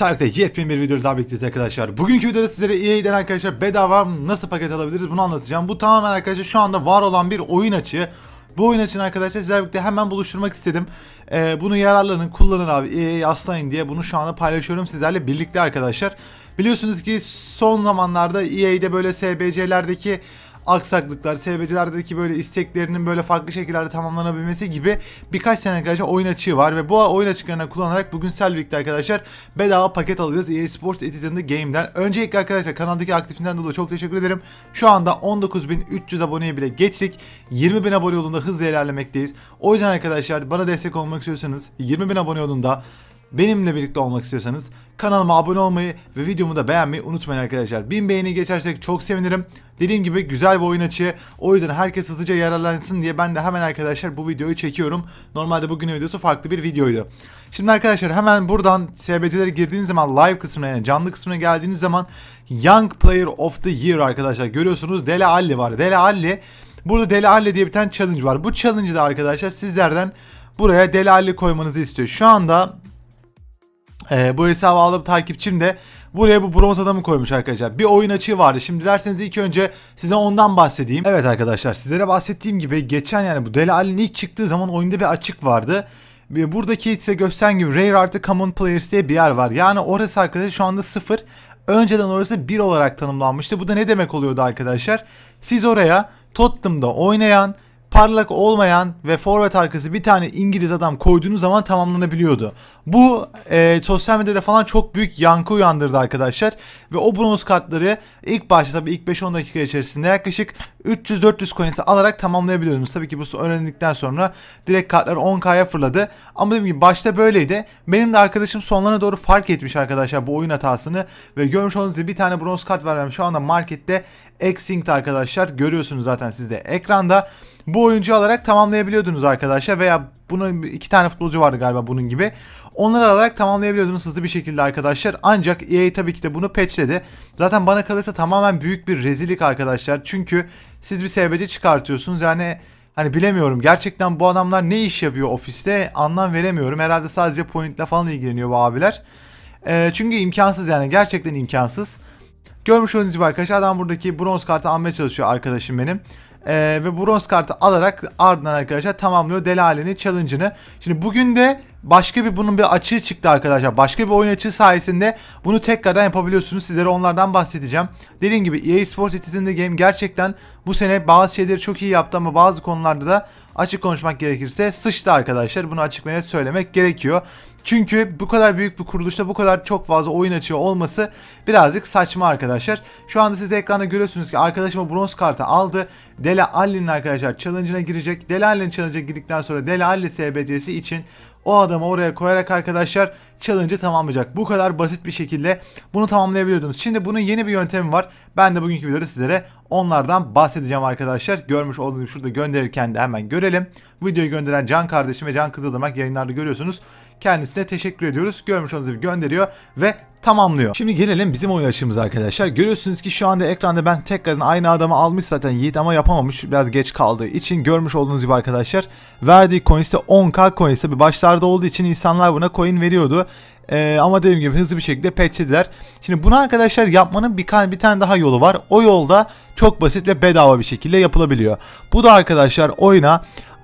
Shark'ta yepyeni bir videoda daha birlikteyiz arkadaşlar. Bugünkü videoda sizlere EA'den arkadaşlar bedava nasıl paket alabiliriz bunu anlatacağım. Bu tamamen arkadaşlar şu anda var olan bir oyun açığı. Bu oyun için arkadaşlar sizlerle birlikte hemen buluşturmak istedim. Ee, bunu yararlanın, kullanın abi, EA'yi aslayın diye bunu şu anda paylaşıyorum sizlerle birlikte arkadaşlar. Biliyorsunuz ki son zamanlarda EA'de böyle SBC'lerdeki aksaklıklar, SBC'lerdeki böyle isteklerinin böyle farklı şekillerde tamamlanabilmesi gibi birkaç tane arkadaşlar oyun açığı var ve bu oyun açıklarını kullanarak bugün Selvik'te arkadaşlar bedava paket alacağız EA Sports Etizen The Game'den. Öncelikle arkadaşlar kanaldaki aktifinden dolayı çok teşekkür ederim. Şu anda 19.300 aboneye bile geçtik. 20.000 abone yolunda hızla ilerlemekteyiz. O yüzden arkadaşlar bana destek olmak istiyorsanız 20.000 abone yolunda benimle birlikte olmak istiyorsanız kanalıma abone olmayı ve videomu da beğenmeyi unutmayın arkadaşlar. 1000 beğeni geçersek çok sevinirim. Dediğim gibi güzel bir oyun açığı. O yüzden herkes hızlıca yararlansın diye ben de hemen arkadaşlar bu videoyu çekiyorum. Normalde bugünün videosu farklı bir videoydu. Şimdi arkadaşlar hemen buradan SBC'lere girdiğiniz zaman live kısmına yani canlı kısmına geldiğiniz zaman Young Player of the Year arkadaşlar görüyorsunuz Dele Alli var. Dele Alli burada Dele Alli diye bir tane challenge var. Bu challenge'da arkadaşlar sizlerden buraya Dele Alli koymanızı istiyor. Şu anda ee, bu hesabı aldığım takipçim de buraya bu bronz adamı koymuş arkadaşlar. Bir oyun açığı vardı. Şimdi derseniz ilk önce size ondan bahsedeyim. Evet arkadaşlar sizlere bahsettiğim gibi geçen yani bu Deli Ali'nin ilk çıktığı zaman oyunda bir açık vardı. Buradaki size gösteren gibi Rare artı Common Players diye bir yer var. Yani orası arkadaşlar şu anda sıfır. Önceden orası bir olarak tanımlanmıştı. Bu da ne demek oluyordu arkadaşlar? Siz oraya Tottenham'da oynayan parlak olmayan ve forvet arkası bir tane İngiliz adam koyduğunuz zaman tamamlanabiliyordu. Bu e, sosyal medyada falan çok büyük yankı uyandırdı arkadaşlar. Ve o bronz kartları ilk başta tabii ilk 5-10 dakika içerisinde yaklaşık 300-400 coins'i alarak tamamlayabiliyordunuz. Tabii ki bu öğrendikten sonra direkt kartlar 10k'ya fırladı. Ama dediğim gibi başta böyleydi. Benim de arkadaşım sonlarına doğru fark etmiş arkadaşlar bu oyun hatasını. Ve görmüş olduğunuz gibi bir tane bronz kart vermem. Şu anda markette Extinct arkadaşlar. Görüyorsunuz zaten sizde ekranda bu oyuncu alarak tamamlayabiliyordunuz arkadaşlar veya bunu iki tane futbolcu vardı galiba bunun gibi. Onları alarak tamamlayabiliyordunuz hızlı bir şekilde arkadaşlar. Ancak EA tabii ki de bunu patchledi. Zaten bana kalırsa tamamen büyük bir rezillik arkadaşlar. Çünkü siz bir sebece çıkartıyorsunuz. Yani Hani bilemiyorum gerçekten bu adamlar ne iş yapıyor ofiste anlam veremiyorum. Herhalde sadece pointle falan ilgileniyor bu abiler. E, çünkü imkansız yani gerçekten imkansız. Görmüş olduğunuz gibi arkadaşlar adam buradaki bronz kartı almaya çalışıyor arkadaşım benim. Ee, ve bronz kartı alarak ardından arkadaşlar tamamlıyor Deli Aleni challenge'ını. Şimdi bugün de başka bir bunun bir açığı çıktı arkadaşlar. Başka bir oyun açığı sayesinde bunu tekrardan yapabiliyorsunuz. Sizlere onlardan bahsedeceğim. Dediğim gibi EA Sports Citizen The Game gerçekten bu sene bazı şeyleri çok iyi yaptı ama bazı konularda da açık konuşmak gerekirse sıçtı arkadaşlar. Bunu açık ve net söylemek gerekiyor. Çünkü bu kadar büyük bir kuruluşta bu kadar çok fazla oyun açıyor olması birazcık saçma arkadaşlar. Şu anda siz de ekranda görüyorsunuz ki arkadaşıma bronz kartı aldı. Dela Alli'nin arkadaşlar challenge'ına girecek. Dela Alli'nin challenge'a girdikten sonra Dela Alli SBC'si için o adamı oraya koyarak arkadaşlar challenge'ı tamamlayacak. Bu kadar basit bir şekilde bunu tamamlayabiliyordunuz. Şimdi bunun yeni bir yöntemi var. Ben de bugünkü videoda sizlere onlardan bahsedeceğim arkadaşlar. Görmüş olduğunuz gibi şurada gönderirken de hemen görelim. Videoyu gönderen Can kardeşim ve Can Kızıldamak yayınlarda görüyorsunuz kendisine teşekkür ediyoruz. Görmüş olduğunuz gibi gönderiyor ve tamamlıyor. Şimdi gelelim bizim oyun açımıza arkadaşlar. Görüyorsunuz ki şu anda ekranda ben tekrardan aynı adamı almış zaten Yiğit ama yapamamış. Biraz geç kaldığı için görmüş olduğunuz gibi arkadaşlar. Verdiği coin ise 10k coin ise bir başlarda olduğu için insanlar buna coin veriyordu. Ee, ama dediğim gibi hızlı bir şekilde patchlediler. Şimdi bunu arkadaşlar yapmanın bir, bir tane daha yolu var. O yolda çok basit ve bedava bir şekilde yapılabiliyor. Bu da arkadaşlar oyuna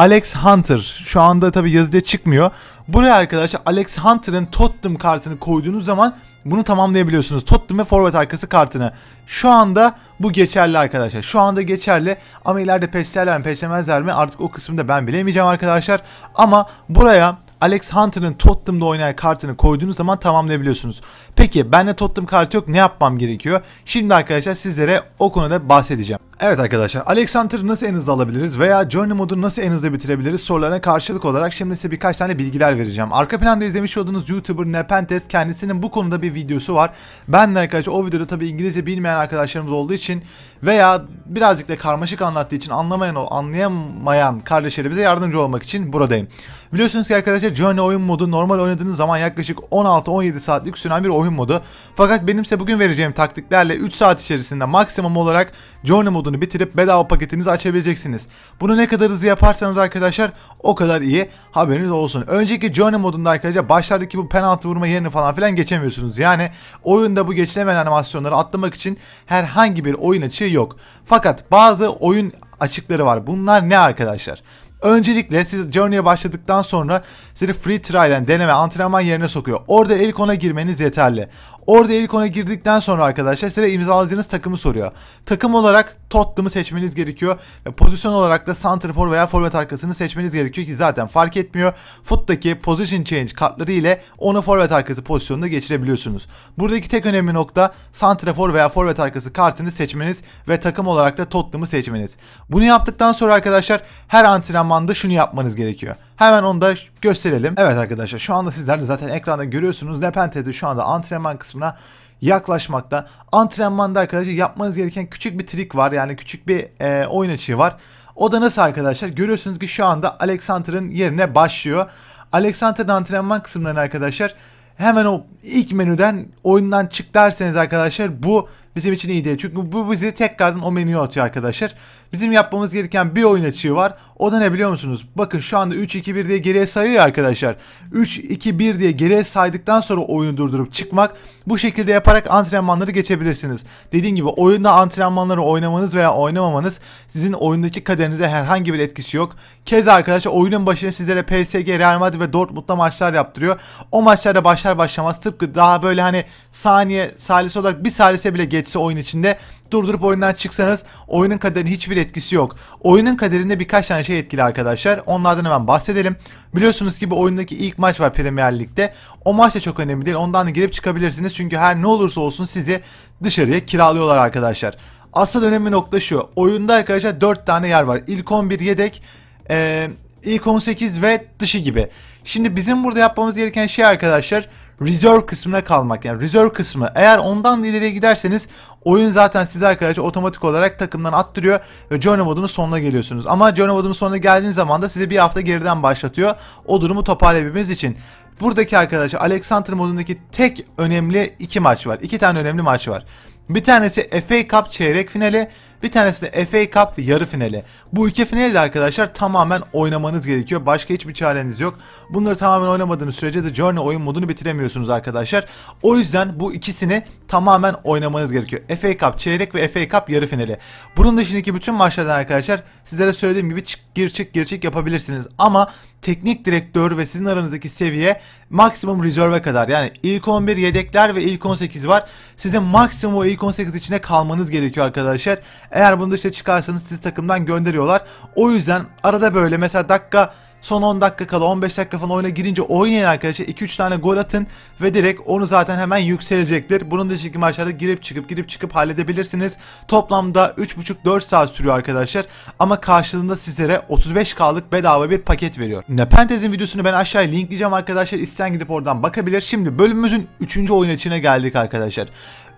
Alex Hunter. Şu anda tabi yazıda çıkmıyor. Buraya arkadaşlar Alex Hunter'ın Tottenham kartını koyduğunuz zaman bunu tamamlayabiliyorsunuz. Tottenham ve forvet arkası kartını. Şu anda bu geçerli arkadaşlar. Şu anda geçerli ama ileride peşlerler mi peşlemezler mi artık o kısmını da ben bilemeyeceğim arkadaşlar. Ama buraya Alex Hunter'ın Tottenham'da oynayan kartını koyduğunuz zaman tamamlayabiliyorsunuz. Peki bende Tottenham kartı yok ne yapmam gerekiyor? Şimdi arkadaşlar sizlere o konuda bahsedeceğim. Evet arkadaşlar Alex Hunter'ı nasıl en hızlı alabiliriz veya Journey modu nasıl en hızlı bitirebiliriz sorularına karşılık olarak şimdi size birkaç tane bilgiler vereceğim. Arka planda izlemiş olduğunuz YouTuber Nepenthes kendisinin bu konuda bir videosu var. Ben de arkadaşlar o videoda tabi İngilizce bilmeyen arkadaşlarımız olduğu için için veya birazcık da karmaşık anlattığı için anlamayan o anlayamayan kardeşlerimize yardımcı olmak için buradayım. Biliyorsunuz ki arkadaşlar Journey oyun modu normal oynadığınız zaman yaklaşık 16-17 saatlik süren bir oyun modu. Fakat benimse bugün vereceğim taktiklerle 3 saat içerisinde maksimum olarak Journey modunu bitirip bedava paketinizi açabileceksiniz. Bunu ne kadar hızlı yaparsanız arkadaşlar o kadar iyi haberiniz olsun. Önceki Journey modunda arkadaşlar başlardaki bu penaltı vurma yerini falan filan geçemiyorsunuz. Yani oyunda bu geçilemeyen animasyonları atlamak için herhangi bir oyun açığı yok. Fakat bazı oyun açıkları var. Bunlar ne arkadaşlar? Öncelikle siz Journey'e başladıktan sonra sizi free trial'den deneme antrenman yerine sokuyor. Orada ilk ona girmeniz yeterli. Orada ilk ona girdikten sonra arkadaşlar size imzalayacağınız takımı soruyor. Takım olarak Tottenham'ı seçmeniz gerekiyor. Ve pozisyon olarak da Santrfor veya forvet arkasını seçmeniz gerekiyor ki zaten fark etmiyor. Foot'taki position change kartları ile onu forvet arkası pozisyonuna geçirebiliyorsunuz. Buradaki tek önemli nokta Santrafor veya forvet arkası kartını seçmeniz ve takım olarak da Tottenham'ı seçmeniz. Bunu yaptıktan sonra arkadaşlar her antrenmanda şunu yapmanız gerekiyor. Hemen onu da gösterelim. Evet arkadaşlar şu anda sizler de zaten ekranda görüyorsunuz. Nepentede şu anda antrenman kısmına yaklaşmakta. Antrenmanda arkadaşlar yapmanız gereken küçük bir trik var. Yani küçük bir e, oyun açığı var. O da nasıl arkadaşlar? Görüyorsunuz ki şu anda Alexander'ın yerine başlıyor. Alexander'ın antrenman kısımlarını arkadaşlar hemen o ilk menüden oyundan çık derseniz arkadaşlar bu bizim için iyi değil. Çünkü bu bizi tekrardan o menüye atıyor arkadaşlar. Bizim yapmamız gereken bir oyun açığı var. O da ne biliyor musunuz? Bakın şu anda 3-2-1 diye geriye sayıyor arkadaşlar. 3-2-1 diye geriye saydıktan sonra oyunu durdurup çıkmak. Bu şekilde yaparak antrenmanları geçebilirsiniz. Dediğim gibi oyunda antrenmanları oynamanız veya oynamamanız sizin oyundaki kaderinize herhangi bir etkisi yok. Kez arkadaşlar oyunun başına sizlere PSG, Real Madrid ve Dortmund'da maçlar yaptırıyor. O maçlarda başlar başlamaz tıpkı daha böyle hani saniye salise olarak bir salise bile geç Jets'i oyun içinde durdurup oyundan çıksanız oyunun kaderine hiçbir etkisi yok. Oyunun kaderinde birkaç tane şey etkili arkadaşlar. Onlardan hemen bahsedelim. Biliyorsunuz ki bu oyundaki ilk maç var Premier Lig'de. O maç da çok önemli değil. Ondan da girip çıkabilirsiniz. Çünkü her ne olursa olsun sizi dışarıya kiralıyorlar arkadaşlar. Asıl önemli nokta şu. Oyunda arkadaşlar 4 tane yer var. İlk 11 yedek, e, ilk 18 ve dışı gibi. Şimdi bizim burada yapmamız gereken şey arkadaşlar reserve kısmına kalmak. Yani reserve kısmı eğer ondan ileriye giderseniz oyun zaten sizi arkadaşlar otomatik olarak takımdan attırıyor ve journey modunun sonuna geliyorsunuz. Ama journey modunun sonuna geldiğiniz zaman da sizi bir hafta geriden başlatıyor. O durumu toparlayabilmeniz için. Buradaki arkadaşlar Alexander modundaki tek önemli iki maç var. İki tane önemli maç var. Bir tanesi FA Cup çeyrek finali bir tanesi de FA Cup yarı finali. Bu iki finali de arkadaşlar tamamen oynamanız gerekiyor. Başka hiçbir çareniz yok. Bunları tamamen oynamadığınız sürece de Journey oyun modunu bitiremiyorsunuz arkadaşlar. O yüzden bu ikisini tamamen oynamanız gerekiyor. FA Cup çeyrek ve FA Cup yarı finali. Bunun dışındaki bütün maçlardan arkadaşlar sizlere söylediğim gibi çık gir çık gir çık yapabilirsiniz. Ama teknik direktör ve sizin aranızdaki seviye maksimum rezerve kadar. Yani ilk 11 yedekler ve ilk 18 var. Sizin maksimum o ilk 18 içinde kalmanız gerekiyor arkadaşlar. Eğer bunu dışarı çıkarsanız sizi takımdan gönderiyorlar. O yüzden arada böyle mesela dakika Son 10 dakika kala 15 dakika falan oyuna girince oynayın arkadaşlar. 2-3 tane gol atın ve direkt onu zaten hemen yükselecektir. Bunun dışındaki maçlarda girip çıkıp girip çıkıp halledebilirsiniz. Toplamda 3,5-4 saat sürüyor arkadaşlar. Ama karşılığında sizlere 35K'lık bedava bir paket veriyor. Nepentez'in videosunu ben aşağıya linkleyeceğim arkadaşlar. İsteyen gidip oradan bakabilir. Şimdi bölümümüzün 3. oyun içine geldik arkadaşlar.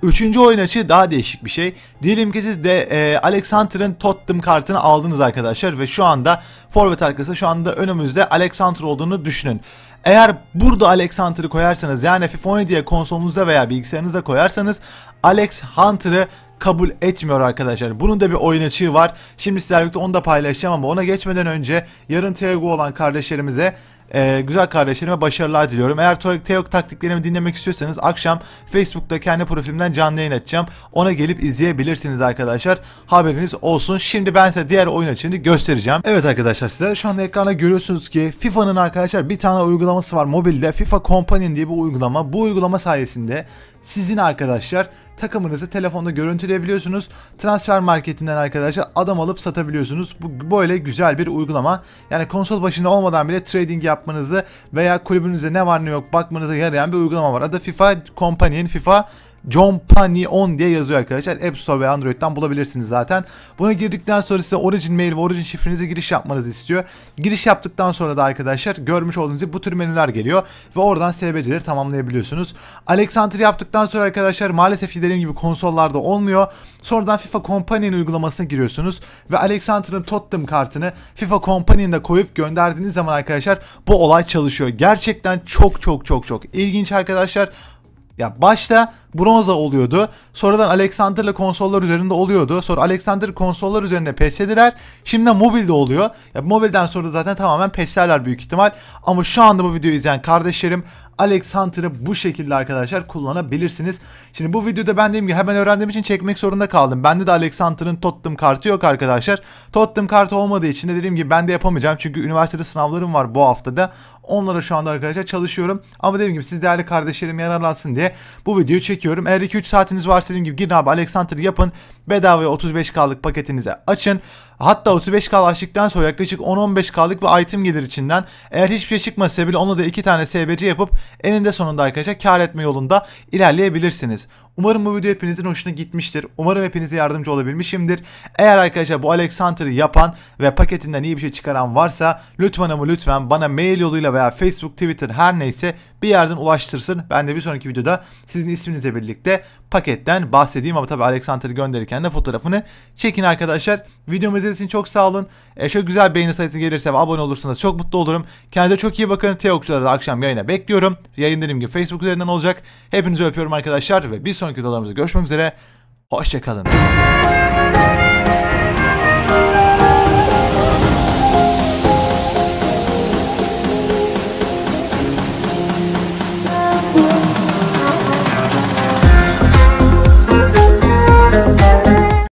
Üçüncü oyun açı daha değişik bir şey. Diyelim ki siz de e, Alexander'ın Tottenham kartını aldınız arkadaşlar ve şu anda forvet arkası şu anda ön menümüzde Alexander olduğunu düşünün. Eğer burada Alexander'ı koyarsanız yani FF17'ye konsolunuzda veya bilgisayarınızda koyarsanız Alex Hunter'ı kabul etmiyor arkadaşlar. Bunun da bir oyun açığı var. Şimdi sizlerle birlikte onu da paylaşacağım ama ona geçmeden önce yarın TRG olan kardeşlerimize e, güzel kardeşlerime başarılar diliyorum. Eğer Teok taktiklerimi dinlemek istiyorsanız akşam Facebook'ta kendi profilimden canlı yayın açacağım. Ona gelip izleyebilirsiniz arkadaşlar. Haberiniz olsun. Şimdi ben size diğer oyun açığını göstereceğim. Evet arkadaşlar size şu anda ekranda görüyorsunuz ki FIFA'nın arkadaşlar bir tane uygulaması var mobilde. FIFA Companion diye bir uygulama. Bu uygulama sayesinde sizin arkadaşlar. Takımınızı telefonda görüntüleyebiliyorsunuz. Transfer marketinden arkadaşlar adam alıp satabiliyorsunuz. Bu böyle güzel bir uygulama. Yani konsol başında olmadan bile trading yapmanızı veya kulübünüzde ne var ne yok bakmanıza yarayan bir uygulama var. Adı FIFA Company'in FIFA John 10 diye yazıyor arkadaşlar. App Store ve Android'den bulabilirsiniz zaten. Buna girdikten sonra size origin mail ve origin şifrenize giriş yapmanızı istiyor. Giriş yaptıktan sonra da arkadaşlar görmüş olduğunuz gibi bu tür menüler geliyor ve oradan SBC'leri tamamlayabiliyorsunuz. Alexander yaptıktan sonra arkadaşlar maalesef dediğim gibi konsollarda olmuyor. Sonradan FIFA Company'nin uygulamasına giriyorsunuz ve Alexander'ın Tottenham kartını FIFA Company'inde koyup gönderdiğiniz zaman arkadaşlar bu olay çalışıyor. Gerçekten çok çok çok çok ilginç arkadaşlar. Ya başta bronza oluyordu. Sonradan Alexander'la konsollar üzerinde oluyordu. Sonra Alexander konsollar üzerine patchlediler. Şimdi de mobilde oluyor. Ya mobilden sonra zaten tamamen patchlerler büyük ihtimal. Ama şu anda bu videoyu izleyen kardeşlerim Alex Hunter'ı bu şekilde arkadaşlar kullanabilirsiniz. Şimdi bu videoda ben dediğim gibi hemen öğrendiğim için çekmek zorunda kaldım. Bende de Alex Hunter'ın Tottenham kartı yok arkadaşlar. Tottenham kartı olmadığı için de dediğim gibi ben de yapamayacağım. Çünkü üniversitede sınavlarım var bu haftada. Onlara şu anda arkadaşlar çalışıyorum. Ama dediğim gibi siz değerli kardeşlerim yararlansın diye bu videoyu çekiyorum çekiyorum. Eğer 2-3 saatiniz varsa dediğim gibi girin abi Alexander yapın. Bedavaya 35K'lık paketinize açın. Hatta 35k açtıktan sonra yaklaşık 10 15 kalık bir item gelir içinden. Eğer hiçbir şey çıkmasa bile onu da 2 tane SBC yapıp eninde sonunda arkadaşlar kar etme yolunda ilerleyebilirsiniz. Umarım bu video hepinizin hoşuna gitmiştir. Umarım hepinize yardımcı olabilmişimdir. Eğer arkadaşlar bu Alexander'ı yapan ve paketinden iyi bir şey çıkaran varsa lütfen ama lütfen bana mail yoluyla veya Facebook, Twitter her neyse bir yerden ulaştırsın. Ben de bir sonraki videoda sizin isminizle birlikte paketten bahsedeyim ama tabii Alexander'ı gönderirken de fotoğrafını çekin arkadaşlar. Videomuzu izlediğiniz için çok sağ olun. E, şöyle güzel beğeni sayısı gelirse abone olursanız çok mutlu olurum. Kendinize çok iyi bakın. Teokçuları da akşam yayına bekliyorum. Yayın dediğim gibi Facebook üzerinden olacak. Hepinizi öpüyorum arkadaşlar ve bir sonraki videolarımızda görüşmek üzere. Hoşçakalın.